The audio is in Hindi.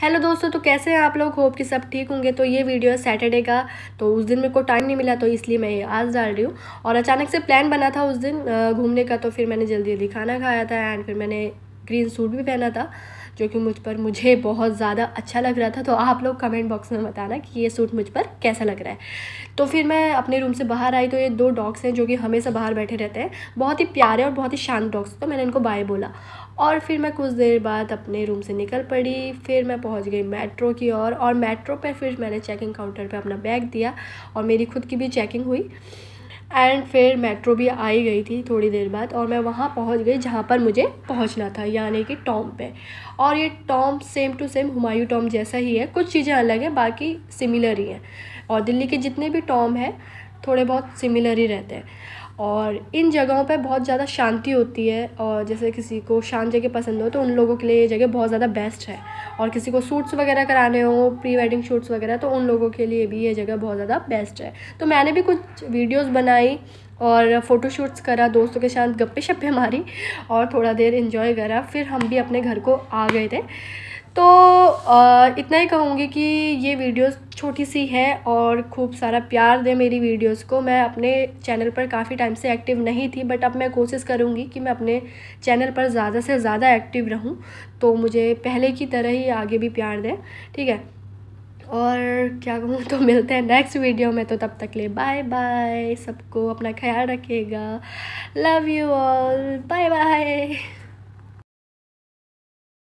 हेलो दोस्तों तो कैसे हैं आप लोग होप कि सब ठीक होंगे तो ये वीडियो है सैटरडे का तो उस दिन मेरे को टाइम नहीं मिला तो इसलिए मैं ये आज डाल रही हूँ और अचानक से प्लान बना था उस दिन घूमने का तो फिर मैंने जल्दी जल्दी खाना खाया था एंड फिर मैंने ग्रीन सूट भी पहना था जो कि मुझ पर मुझे बहुत ज़्यादा अच्छा लग रहा था तो आप लोग कमेंट बॉक्स में बताना कि ये सूट मुझ पर कैसा लग रहा है तो फिर मैं अपने रूम से बाहर आई तो ये दो डॉग्स हैं जो कि हमेशा बाहर बैठे रहते हैं बहुत ही प्यारे और बहुत ही शांत डॉग्स तो मैंने इनको बाय बोला और फिर मैं कुछ देर बाद अपने रूम से निकल पड़ी फिर मैं पहुंच गई मेट्रो की ओर और, और मेट्रो पर फिर मैंने चेकिंग काउंटर पर अपना बैग दिया और मेरी खुद की भी चेकिंग हुई एंड फिर मेट्रो भी आई गई थी थोड़ी देर बाद और मैं वहाँ पहुँच गई जहाँ पर मुझे पहुँचना था यानी कि टॉम पे और ये tomb same to same Humayun tomb जैसा ही है कुछ चीज़ें अलग हैं बाकी सिमिलर ही हैं और दिल्ली के जितने भी टॉम हैं थोड़े बहुत सिमिलर ही रहते हैं और इन जगहों पर बहुत ज़्यादा शांति होती है और जैसे किसी को शांत जगह पसंद हो तो उन लोगों के लिए ये जगह बहुत ज़्यादा बेस्ट है और किसी को सूट्स वगैरह कराने हो प्री वेडिंग शूट्स वगैरह तो उन लोगों के लिए भी ये जगह बहुत ज़्यादा बेस्ट है तो मैंने भी कुछ वीडियोज़ बनाई और फ़ोटोशूट्स करा दोस्तों के साथ गप्पे शप्पे मारी और थोड़ा देर इन्जॉय करा फिर हम भी अपने घर को आ गए थे तो इतना ही कहूँगी कि ये वीडियोज़ छोटी सी है और खूब सारा प्यार दें मेरी वीडियोस को मैं अपने चैनल पर काफ़ी टाइम से एक्टिव नहीं थी बट अब मैं कोशिश करूँगी कि मैं अपने चैनल पर ज़्यादा से ज़्यादा एक्टिव रहूँ तो मुझे पहले की तरह ही आगे भी प्यार दें ठीक है और क्या कहूँ तो मिलते हैं नेक्स्ट वीडियो में तो तब तक ले बाय बाय सबको अपना ख्याल रखिएगा love you all bye bye